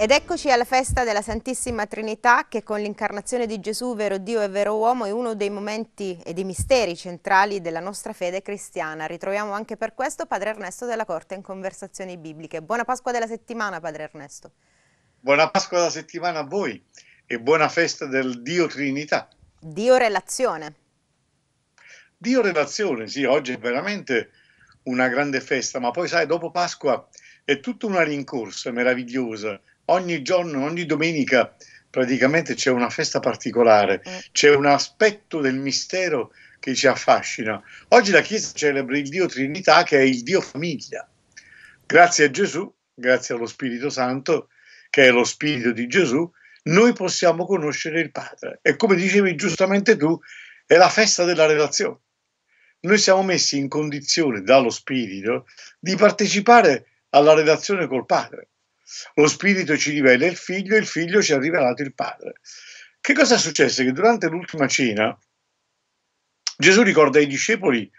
Ed eccoci alla festa della Santissima Trinità che con l'incarnazione di Gesù, vero Dio e vero uomo, è uno dei momenti e dei misteri centrali della nostra fede cristiana. Ritroviamo anche per questo Padre Ernesto della Corte in Conversazioni Bibliche. Buona Pasqua della settimana, Padre Ernesto. Buona Pasqua della settimana a voi e buona festa del Dio Trinità. Dio relazione. Dio relazione, sì, oggi è veramente una grande festa, ma poi sai, dopo Pasqua è tutta una rincorsa meravigliosa ogni giorno, ogni domenica praticamente c'è una festa particolare, mm. c'è un aspetto del mistero che ci affascina. Oggi la Chiesa celebra il Dio Trinità che è il Dio famiglia. Grazie a Gesù, grazie allo Spirito Santo, che è lo Spirito di Gesù, noi possiamo conoscere il Padre. E come dicevi giustamente tu, è la festa della relazione. Noi siamo messi in condizione dallo Spirito di partecipare alla relazione col Padre. Lo Spirito ci rivela il Figlio e il Figlio ci ha rivelato il Padre. Che cosa successe? Che durante l'ultima cena Gesù ricorda ai discepoli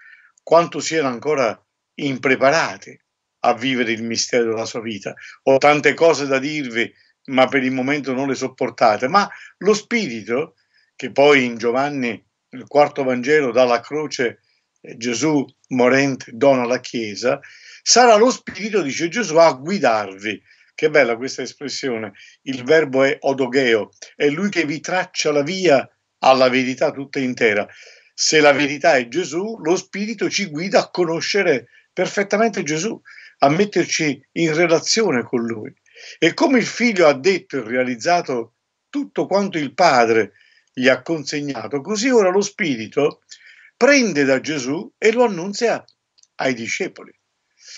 quanto siano ancora impreparati a vivere il mistero della sua vita. Ho tante cose da dirvi, ma per il momento non le sopportate. Ma lo Spirito, che poi in Giovanni, il quarto Vangelo, dalla croce eh, Gesù morente dona la Chiesa, sarà lo Spirito, dice Gesù, a guidarvi che bella questa espressione. Il verbo è odogeo, è lui che vi traccia la via alla verità tutta intera. Se la verità è Gesù, lo Spirito ci guida a conoscere perfettamente Gesù, a metterci in relazione con Lui. E come il Figlio ha detto e realizzato tutto quanto il Padre gli ha consegnato, così ora lo Spirito prende da Gesù e lo annunzia ai discepoli.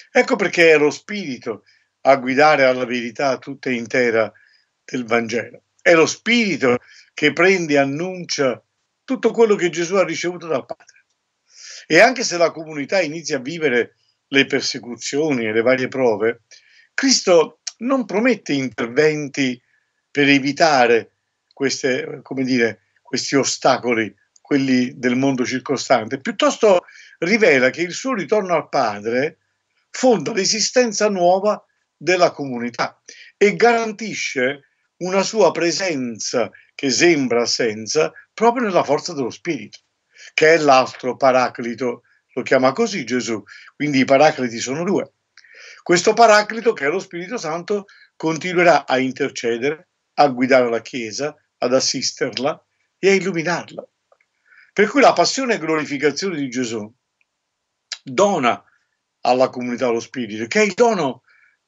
Ecco perché è lo Spirito a guidare alla verità tutta intera del Vangelo. È lo Spirito che prende e annuncia tutto quello che Gesù ha ricevuto dal Padre. E anche se la comunità inizia a vivere le persecuzioni e le varie prove, Cristo non promette interventi per evitare queste, dire, questi ostacoli, quelli del mondo circostante, piuttosto rivela che il suo ritorno al Padre fonda l'esistenza nuova della comunità e garantisce una sua presenza che sembra assenza proprio nella forza dello Spirito, che è l'altro paraclito, lo chiama così Gesù, quindi i paracliti sono due. Questo paraclito che è lo Spirito Santo continuerà a intercedere, a guidare la Chiesa, ad assisterla e a illuminarla. Per cui la passione e glorificazione di Gesù dona alla comunità lo Spirito, che è il dono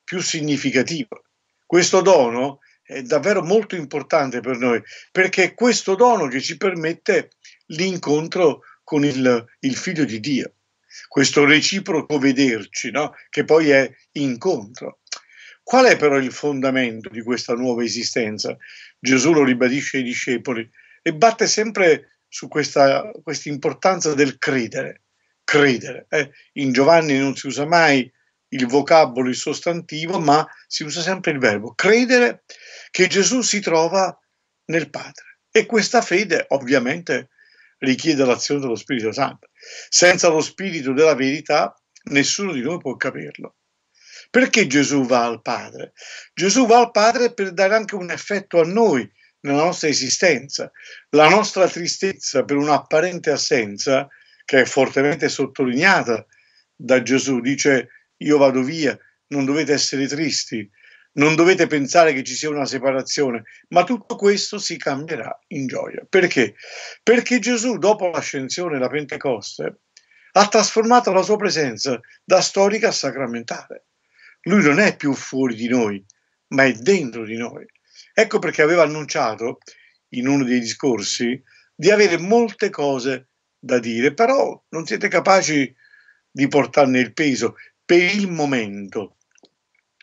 più significativo. Questo dono è davvero molto importante per noi perché è questo dono che ci permette l'incontro con il, il figlio di Dio, questo reciproco vederci, no? che poi è incontro. Qual è però il fondamento di questa nuova esistenza? Gesù lo ribadisce ai discepoli e batte sempre su questa, questa importanza del credere. Credere. Eh? In Giovanni non si usa mai il vocabolo, il sostantivo, ma si usa sempre il verbo. Credere che Gesù si trova nel Padre. E questa fede ovviamente richiede l'azione dello Spirito Santo. Senza lo Spirito della verità nessuno di noi può capirlo. Perché Gesù va al Padre? Gesù va al Padre per dare anche un effetto a noi nella nostra esistenza. La nostra tristezza per un'apparente assenza, che è fortemente sottolineata da Gesù, dice io vado via, non dovete essere tristi, non dovete pensare che ci sia una separazione, ma tutto questo si cambierà in gioia. Perché? Perché Gesù, dopo l'ascensione e la Pentecoste, ha trasformato la sua presenza da storica a sacramentale. Lui non è più fuori di noi, ma è dentro di noi. Ecco perché aveva annunciato in uno dei discorsi di avere molte cose da dire, però non siete capaci di portarne il peso per il momento,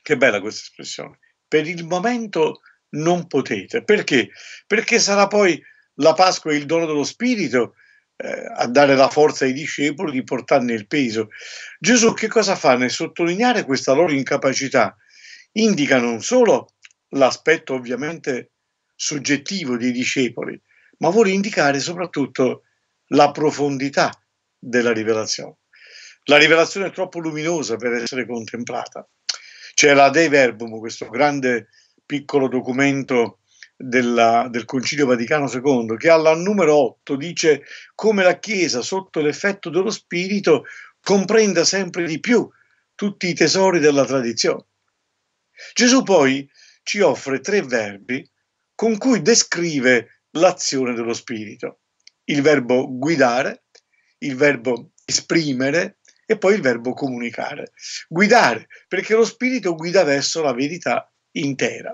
che bella questa espressione, per il momento non potete. Perché? Perché sarà poi la Pasqua e il dono dello Spirito eh, a dare la forza ai discepoli di portarne il peso. Gesù che cosa fa nel sottolineare questa loro incapacità? Indica non solo l'aspetto ovviamente soggettivo dei discepoli, ma vuole indicare soprattutto la profondità della rivelazione la rivelazione è troppo luminosa per essere contemplata. C'è la Dei Verbum, questo grande piccolo documento della, del Concilio Vaticano II, che al numero 8 dice come la Chiesa, sotto l'effetto dello Spirito, comprenda sempre di più tutti i tesori della tradizione. Gesù poi ci offre tre verbi con cui descrive l'azione dello Spirito, il verbo guidare, il verbo esprimere e poi il verbo comunicare, guidare, perché lo spirito guida verso la verità intera,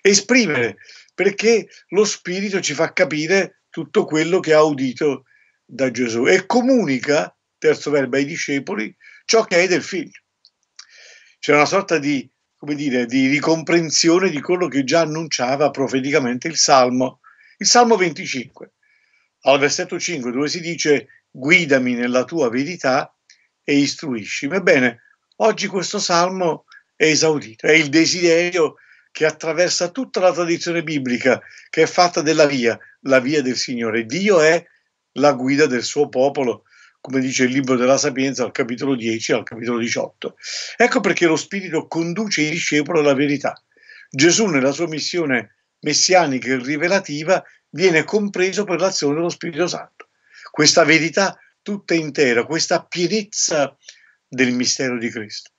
esprimere, perché lo spirito ci fa capire tutto quello che ha udito da Gesù e comunica, terzo verbo, ai discepoli ciò che è del figlio. C'è una sorta di, come dire, di ricomprensione di quello che già annunciava profeticamente il Salmo, il Salmo 25, al versetto 5, dove si dice guidami nella tua verità e istruisci. Ebbene, oggi questo salmo è esaudito, è il desiderio che attraversa tutta la tradizione biblica, che è fatta della via, la via del Signore. Dio è la guida del suo popolo, come dice il libro della Sapienza al capitolo 10 al capitolo 18. Ecco perché lo Spirito conduce i discepoli alla verità. Gesù nella sua missione messianica e rivelativa viene compreso per l'azione dello Spirito Santo. Questa verità tutta intera questa pienezza del mistero di Cristo.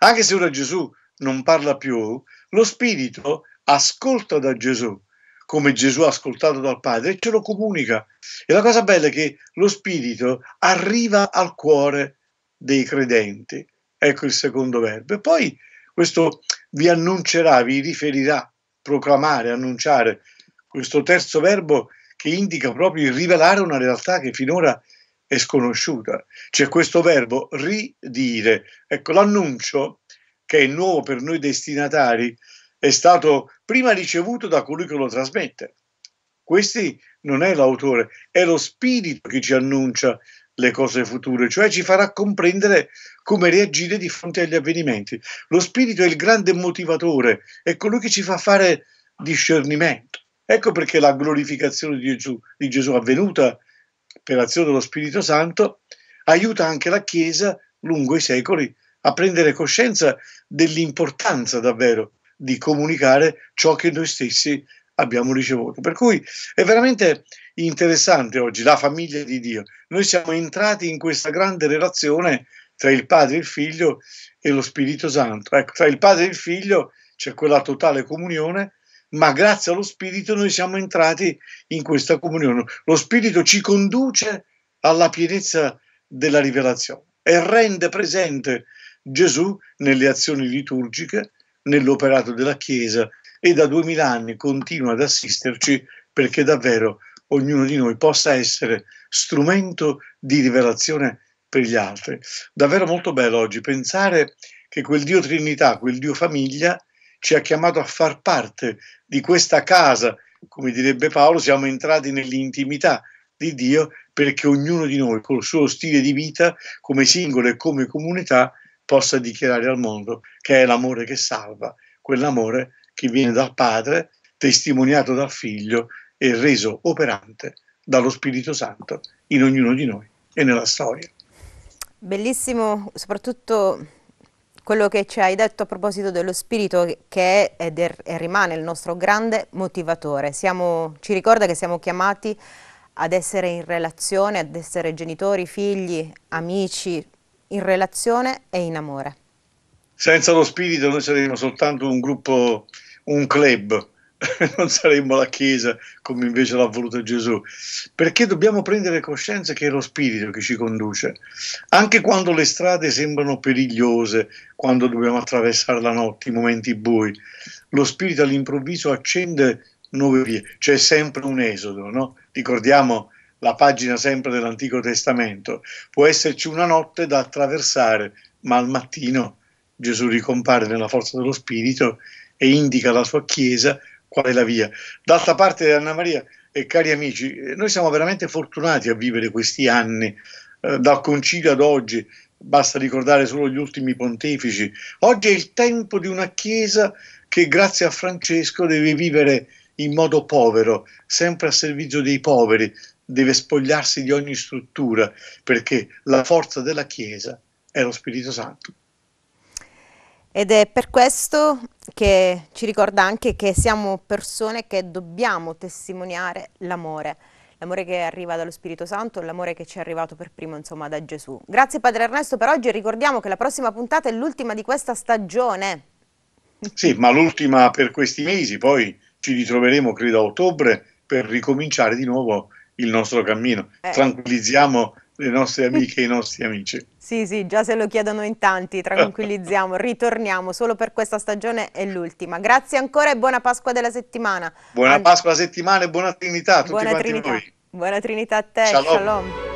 Anche se ora Gesù non parla più, lo Spirito ascolta da Gesù, come Gesù ha ascoltato dal Padre, e ce lo comunica. E la cosa bella è che lo Spirito arriva al cuore dei credenti. Ecco il secondo verbo. E poi questo vi annuncerà, vi riferirà, proclamare, annunciare. Questo terzo verbo che indica proprio il rivelare una realtà che finora e sconosciuta. C'è questo verbo ridire. Ecco, l'annuncio che è nuovo per noi destinatari è stato prima ricevuto da colui che lo trasmette. Questi non è l'autore, è lo spirito che ci annuncia le cose future, cioè ci farà comprendere come reagire di fronte agli avvenimenti. Lo spirito è il grande motivatore, è colui che ci fa fare discernimento. Ecco perché la glorificazione di Gesù, di Gesù è avvenuta per azione dello Spirito Santo, aiuta anche la Chiesa lungo i secoli a prendere coscienza dell'importanza davvero di comunicare ciò che noi stessi abbiamo ricevuto. Per cui è veramente interessante oggi la famiglia di Dio. Noi siamo entrati in questa grande relazione tra il Padre, il Figlio e lo Spirito Santo. Ecco, tra il Padre e il Figlio c'è quella totale comunione ma grazie allo Spirito noi siamo entrati in questa comunione. Lo Spirito ci conduce alla pienezza della rivelazione e rende presente Gesù nelle azioni liturgiche, nell'operato della Chiesa e da duemila anni continua ad assisterci perché davvero ognuno di noi possa essere strumento di rivelazione per gli altri. Davvero molto bello oggi pensare che quel Dio Trinità, quel Dio famiglia, ci ha chiamato a far parte di questa casa, come direbbe Paolo, siamo entrati nell'intimità di Dio perché ognuno di noi col suo stile di vita, come singolo e come comunità, possa dichiarare al mondo che è l'amore che salva, quell'amore che viene dal Padre, testimoniato dal Figlio e reso operante dallo Spirito Santo in ognuno di noi e nella storia. Bellissimo, soprattutto quello che ci hai detto a proposito dello spirito che è del, e rimane il nostro grande motivatore. Siamo, ci ricorda che siamo chiamati ad essere in relazione, ad essere genitori, figli, amici, in relazione e in amore. Senza lo spirito noi saremo soltanto un gruppo, un club, non saremmo la Chiesa come invece l'ha voluto Gesù, perché dobbiamo prendere coscienza che è lo Spirito che ci conduce, anche quando le strade sembrano perigliose, quando dobbiamo attraversare la notte, i momenti bui, lo Spirito all'improvviso accende nuove vie, c'è sempre un esodo, no? ricordiamo la pagina sempre dell'Antico Testamento, può esserci una notte da attraversare, ma al mattino Gesù ricompare nella forza dello Spirito e indica la sua Chiesa qual è la via. D'altra parte, Anna Maria e cari amici, eh, noi siamo veramente fortunati a vivere questi anni, eh, dal concilio ad oggi, basta ricordare solo gli ultimi pontefici. Oggi è il tempo di una Chiesa che grazie a Francesco deve vivere in modo povero, sempre a servizio dei poveri, deve spogliarsi di ogni struttura, perché la forza della Chiesa è lo Spirito Santo ed è per questo che ci ricorda anche che siamo persone che dobbiamo testimoniare l'amore. L'amore che arriva dallo Spirito Santo, l'amore che ci è arrivato per primo, insomma, da Gesù. Grazie Padre Ernesto per oggi e ricordiamo che la prossima puntata è l'ultima di questa stagione. Sì, ma l'ultima per questi mesi, poi ci ritroveremo credo a ottobre per ricominciare di nuovo il nostro cammino. Eh. Tranquillizziamo le nostre amiche e i nostri amici. Sì, sì, già se lo chiedono in tanti, tranquillizziamo, ritorniamo, solo per questa stagione è l'ultima. Grazie ancora e buona Pasqua della settimana. Buona And... Pasqua settimana e buona Trinità a tutti buona quanti Trinità. Noi. Buona Trinità a te, shalom. shalom.